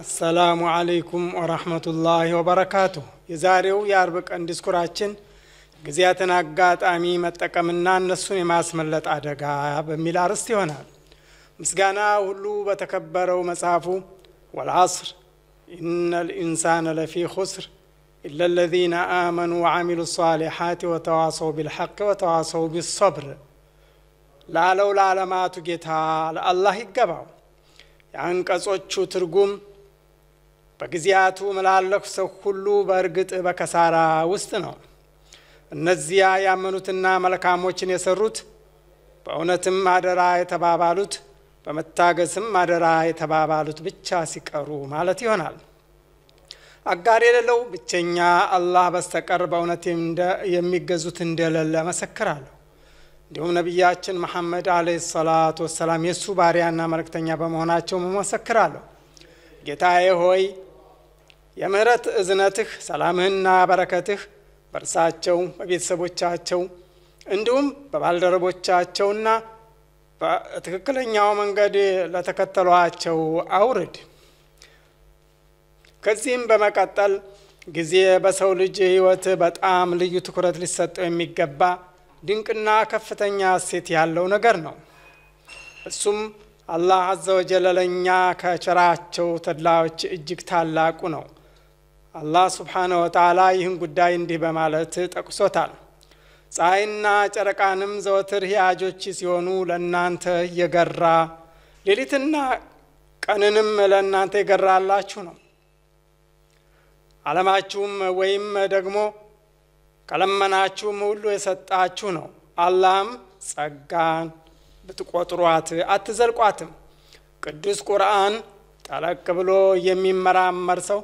السلام عليكم ورحمة الله وبركاته يزاريو ياربك اندس كوراچن غزياتنا قات آمي متاك منان نسوني ما سملت عدقا بميل عرستي هنا مسغانا هلو بتكبر ومسافو والعصر إن الإنسان لفي خسر إلا الذين آمنوا وعملوا الصالحات وتواصوا بالحق وتواصوا بالصبر لا لولا لما تجيتها لألله يقبعوا يعني كسوچو ترقوم በጊዜያቱ ምላለሁ ሰው ሁሉ በእርግጥ በከሳራ ውስጥ ነው። እነዚያ ያመኑትና መልካሞችን የሰሩት በእውነትም አደራ የተባባሉት በመታገስም አደራ የተባባሉት ብቻ ሲቀሩ ማለት ይሆናል። አጋር የሌለው ብቸኛ አላህ በስተቀር በእውነት የሚገዙት እንደሌለ መሰክራለሁ። እንዲሁም ነቢያችን መሐመድ አለይሂ ሰላቱ ወሰላም የእሱ ባሪያና መልእክተኛ በመሆናቸው መመሰክራለሁ። ጌታዬ ሆይ የምህረት እዝነትህ ሰላምህና በረከትህ በእርሳቸው በቤተሰቦቻቸው እንዲሁም በባልደረቦቻቸውና በትክክለኛው መንገድ ለተከተሏቸው አውርድ። ከዚህም በመቀጠል ጊዜ በሰው ልጅ ሕይወት በጣም ልዩ ትኩረት ሊሰጠው የሚገባ ድንቅና ከፍተኛ እሴት ያለው ነገር ነው። እሱም አላህ አዘወጀለ ለእኛ ከቸራቸው ተድላዎች እጅግ ታላቁ ነው። አላህ ስብሓነ ወተዓላ ይህን ጉዳይ እንዲህ በማለት ጠቅሶታል። ፀሐይና ጨረቃንም ዘወትር ሕያጆች ሲሆኑ ለእናንተ የገራ ሌሊትና ቀንንም ለእናንተ የገራላችሁ ነው። አለማችሁም ወይም ደግሞ ከለመናችሁም ሁሉ የሰጣችሁ ነው። አላህም ጸጋን ብትቆጥሯት አትዘልቋትም። ቅዱስ ቁርአን ጠለቅ ብሎ የሚመራመር ሰው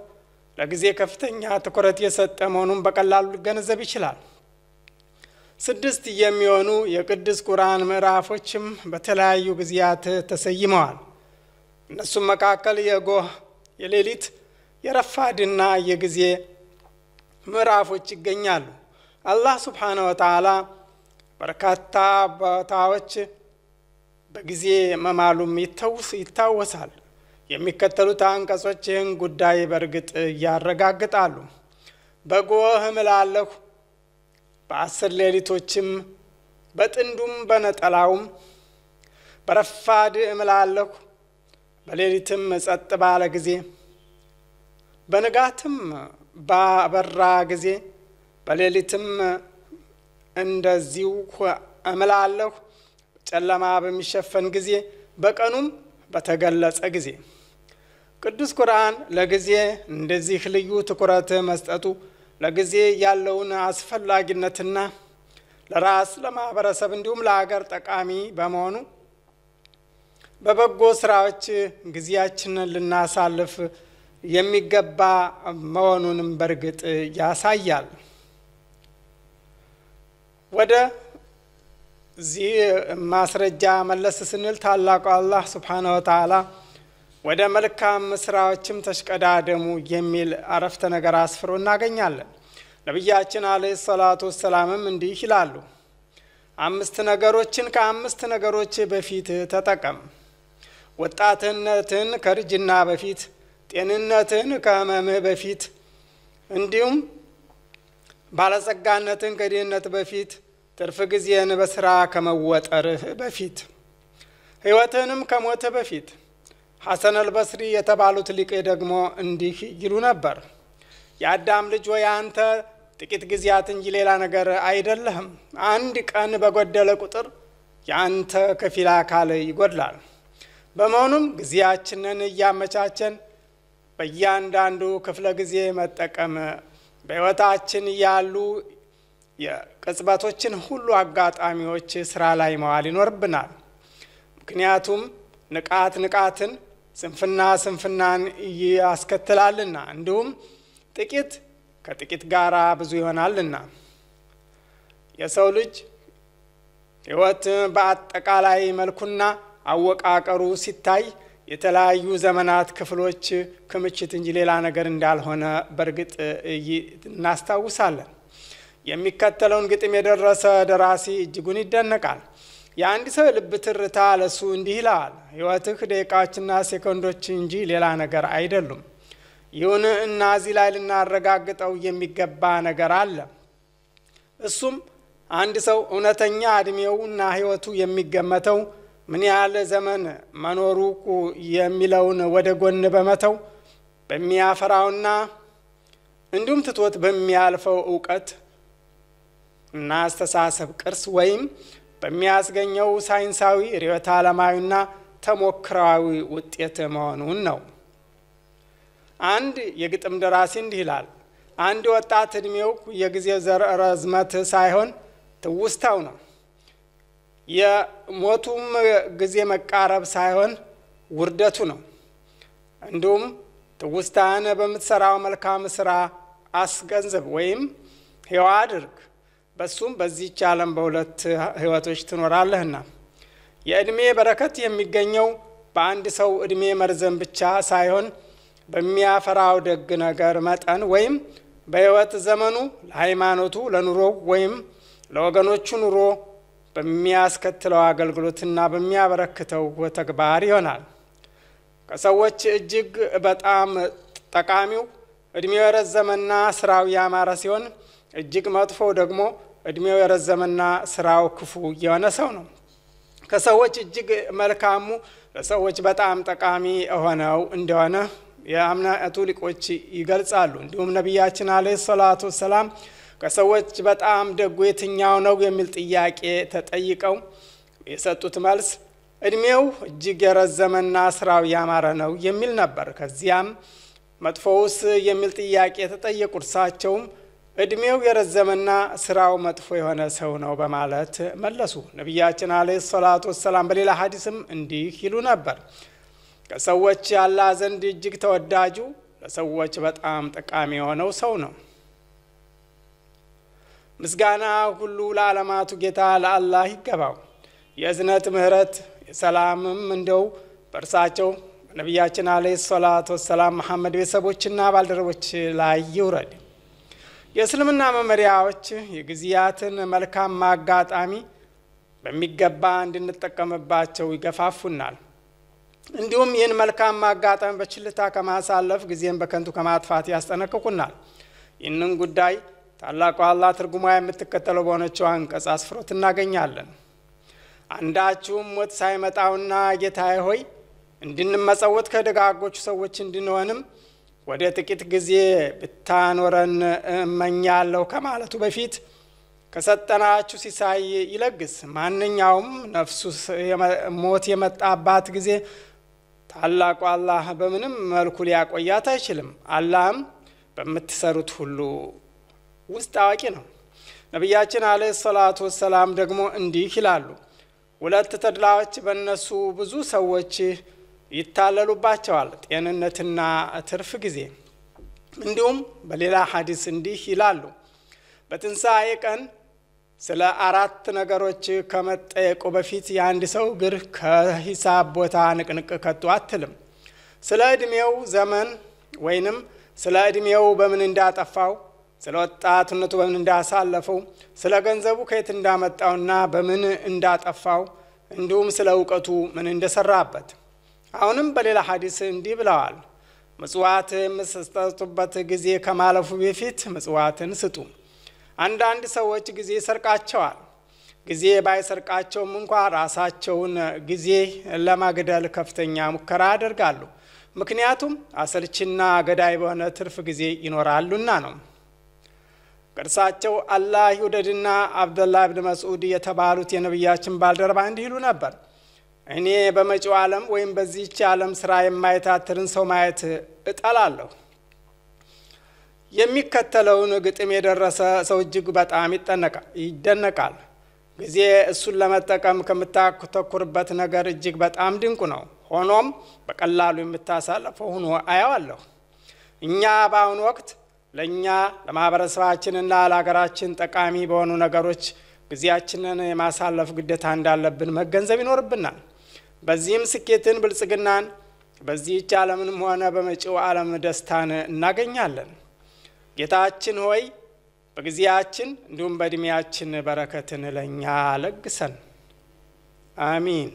ለጊዜ ከፍተኛ ትኩረት የሰጠ መሆኑን በቀላሉ ሊገነዘብ ይችላል። ስድስት የሚሆኑ የቅዱስ ቁርአን ምዕራፎችም በተለያዩ ጊዜያት ተሰይመዋል። እነሱም መካከል የጎህ፣ የሌሊት፣ የረፋድና የጊዜ ምዕራፎች ይገኛሉ። አላህ ስብሓነ ወተዓላ በርካታ ቦታዎች በጊዜ መማሉም ይታወሳል። የሚከተሉት አንቀጾች ይህን ጉዳይ በእርግጥ ያረጋግጣሉ። በጎህ እምላለሁ፣ በአስር ሌሊቶችም በጥንዱም በነጠላውም፣ በረፋድ እምላለሁ፣ በሌሊትም ጸጥ ባለ ጊዜ፣ በንጋትም ባበራ ጊዜ፣ በሌሊትም እንደዚሁ እምላለሁ፣ ጨለማ በሚሸፈን ጊዜ፣ በቀኑም በተገለጸ ጊዜ ቅዱስ ቁርአን ለጊዜ እንደዚህ ልዩ ትኩረት መስጠቱ ለጊዜ ያለውን አስፈላጊነትና ለራስ ለማህበረሰብ እንዲሁም ለሀገር ጠቃሚ በመሆኑ በበጎ ስራዎች ጊዜያችንን ልናሳልፍ የሚገባ መሆኑንም በእርግጥ ያሳያል። ወደ ዚህ ማስረጃ መለስ ስንል ታላቁ አላህ ስብሓነ ወተዓላ ወደ መልካም ስራዎችም ተሽቀዳደሙ የሚል አረፍተ ነገር አስፍሮ እናገኛለን። ነቢያችን አለህ ሰላቱ ወሰላምም እንዲህ ይላሉ፣ አምስት ነገሮችን ከአምስት ነገሮች በፊት ተጠቀም። ወጣትነትን ከርጅና በፊት፣ ጤንነትን ከህመምህ በፊት፣ እንዲሁም ባለጸጋነትን ከድህነት በፊት፣ ትርፍ ጊዜን በስራ ከመወጠርህ በፊት፣ ህይወትህንም ከሞትህ በፊት ሐሰን አልበስሪ የተባሉት ሊቅ ደግሞ እንዲህ ይሉ ነበር። የአዳም ልጅ ወይ አንተ ጥቂት ጊዜያት እንጂ ሌላ ነገር አይደለህም። አንድ ቀን በጎደለ ቁጥር የአንተ ከፊል አካል ይጎድላል። በመሆኑም ጊዜያችንን እያመቻቸን በእያንዳንዱ ክፍለ ጊዜ መጠቀም በሕይወታችን ያሉ የቅጽበቶችን ሁሉ አጋጣሚዎች ስራ ላይ መዋል ይኖርብናል። ምክንያቱም ንቃት ንቃትን ስንፍና ስንፍናን ያስከትላልና እንዲሁም ጥቂት ከጥቂት ጋር ብዙ ይሆናልና የሰው ልጅ ሕይወት በአጠቃላይ መልኩና አወቃቀሩ ሲታይ የተለያዩ ዘመናት ክፍሎች ክምችት እንጂ ሌላ ነገር እንዳልሆነ በእርግጥ እናስታውሳለን። የሚከተለውን ግጥም የደረሰ ደራሲ እጅጉን ይደነቃል። የአንድ ሰው ልብ ትርታ ለሱ እንዲህ ይላል። ህይወትህ ደቂቃዎችና ሴኮንዶች እንጂ ሌላ ነገር አይደሉም። ይሁን እና እዚህ ላይ ልናረጋግጠው የሚገባ ነገር አለ። እሱም አንድ ሰው እውነተኛ እና ህይወቱ የሚገመተው ምን ያህል ዘመን መኖሩ የሚለውን ወደ ጎን በመተው በሚያፈራውና እንዲሁም ትቶት በሚያልፈው እውቀት እና አስተሳሰብ ቅርስ ወይም በሚያስገኘው ሳይንሳዊ ርዕዮተ ዓለማዊና ተሞክራዊ ውጤት መሆኑን ነው። አንድ የግጥም ደራሲ እንዲህ ይላል። አንድ ወጣት እድሜው የጊዜ ረዝመት ሳይሆን ትውስታው ነው። የሞቱም ጊዜ መቃረብ ሳይሆን ውርደቱ ነው። እንዲሁም ትውስታን በምትሰራው መልካም ስራ አስገንዝብ ወይም ሕያው አድርግ። በሱም በዚች ዓለም በሁለት ህይወቶች ትኖራለህና የእድሜ በረከት የሚገኘው በአንድ ሰው እድሜ መርዘም ብቻ ሳይሆን በሚያፈራው ደግ ነገር መጠን ወይም በህይወት ዘመኑ ለሃይማኖቱ፣ ለኑሮው ወይም ለወገኖቹ ኑሮ በሚያስከትለው አገልግሎትና በሚያበረክተው ተግባር ይሆናል። ከሰዎች እጅግ በጣም ጠቃሚው እድሜው የረዘመና ስራው ያማረ ሲሆን እጅግ መጥፎ ደግሞ እድሜው የረዘመና ስራው ክፉ የሆነ ሰው ነው። ከሰዎች እጅግ መልካሙ ለሰዎች በጣም ጠቃሚ የሆነው እንደሆነ የእምነቱ ሊቆች ይገልጻሉ። እንዲሁም ነቢያችን አለይሂ ሰላቱ ወሰላም ከሰዎች በጣም ደጉ የትኛው ነው የሚል ጥያቄ ተጠይቀው የሰጡት መልስ እድሜው እጅግ የረዘመና ስራው ያማረ ነው የሚል ነበር። ከዚያም መጥፎውስ የሚል ጥያቄ ተጠየቁ። እርሳቸውም እድሜው የረዘመና ስራው መጥፎ የሆነ ሰው ነው በማለት መለሱ። ነቢያችን አለይሂ ሰላቱ ወሰላም በሌላ ሀዲስም እንዲህ ይሉ ነበር። ከሰዎች ያላ ዘንድ እጅግ ተወዳጁ ለሰዎች በጣም ጠቃሚ የሆነው ሰው ነው። ምስጋና ሁሉ ለዓለማቱ ጌታ ለአላህ ይገባው። የእዝነት ምህረት የሰላምም እንደው በእርሳቸው በነቢያችን አለይሂ ሰላቱ ወሰላም መሐመድ ቤተሰቦችና ባልደረቦች ላይ ይውረድ። የእስልምና መመሪያዎች የጊዜያትን መልካም አጋጣሚ በሚገባ እንድንጠቀምባቸው ይገፋፉናል። እንዲሁም ይህን መልካም አጋጣሚ በችልታ ከማሳለፍ ጊዜን በከንቱ ከማጥፋት ያስጠነቅቁናል። ይህንን ጉዳይ ታላቁ አላህ ትርጉሟ የምትከተለው በሆነችው አንቀጽ አስፍሮት እናገኛለን። አንዳችሁም ሞት ሳይመጣውና ጌታዬ ሆይ እንድንመጸወት ከደጋጎቹ ሰዎች እንድንሆንም ወደ ጥቂት ጊዜ ብታኖረን እመኛለሁ ከማለቱ በፊት ከሰጠናችሁ ሲሳይ ይለግስ። ማንኛውም ነፍሱ ሞት የመጣባት ጊዜ ታላቁ አላህ በምንም መልኩ ሊያቆያት አይችልም። አላህም በምትሰሩት ሁሉ ውስጥ አዋቂ ነው። ነቢያችን አለ ሰላቱ ወሰላም ደግሞ እንዲህ ይላሉ፣ ሁለት ተድላዎች በእነሱ ብዙ ሰዎች ይታለሉባቸዋል። ጤንነትና ትርፍ ጊዜ። እንዲሁም በሌላ ሀዲስ እንዲህ ይላሉ፣ በትንሣኤ ቀን ስለ አራት ነገሮች ከመጠየቁ በፊት የአንድ ሰው እግር ከሂሳብ ቦታ ንቅንቅ ከቶ አትልም። ስለ ዕድሜው ዘመን ወይንም ስለ ዕድሜው በምን እንዳጠፋው፣ ስለ ወጣትነቱ በምን እንዳሳለፈው፣ ስለ ገንዘቡ ከየት እንዳመጣውና በምን እንዳጠፋው፣ እንዲሁም ስለ እውቀቱ ምን እንደሰራበት አሁንም በሌላ ሀዲስ እንዲህ ብለዋል። ምጽዋት የምትሰጡበት ጊዜ ከማለፉ በፊት ምጽዋትን ስጡ። አንዳንድ ሰዎች ጊዜ ይሰርቃቸዋል። ጊዜ ባይሰርቃቸውም እንኳ ራሳቸውን ጊዜ ለማግደል ከፍተኛ ሙከራ ያደርጋሉ። ምክንያቱም አሰልችና ገዳይ በሆነ ትርፍ ጊዜ ይኖራሉና ነው። ቅርሳቸው አላህ ይውደድና አብደላ ብን መስዑድ የተባሉት የነቢያችን ባልደረባ እንዲህ ይሉ ነበር እኔ በመጪው ዓለም ወይም በዚህች ዓለም ስራ የማይታትርን ሰው ማየት እጠላለሁ። የሚከተለውን ግጥም የደረሰ ሰው እጅግ በጣም ይደነቃል። ጊዜ እሱን ለመጠቀም ከምታተኩርበት ነገር እጅግ በጣም ድንቁ ነው። ሆኖም በቀላሉ የምታሳልፈው ሆኖ አየዋለሁ። እኛ በአሁኑ ወቅት ለእኛ ለማህበረሰባችንና ለሀገራችን ጠቃሚ በሆኑ ነገሮች ጊዜያችንን የማሳለፍ ግዴታ እንዳለብን መገንዘብ ይኖርብናል። በዚህም ስኬትን፣ ብልጽግናን በዚህች ዓለምንም ሆነ በመጪው ዓለም ደስታን እናገኛለን። ጌታችን ሆይ በጊዜያችን እንዲሁም በዕድሜያችን በረከትን ለእኛ ለግሰን አሚን።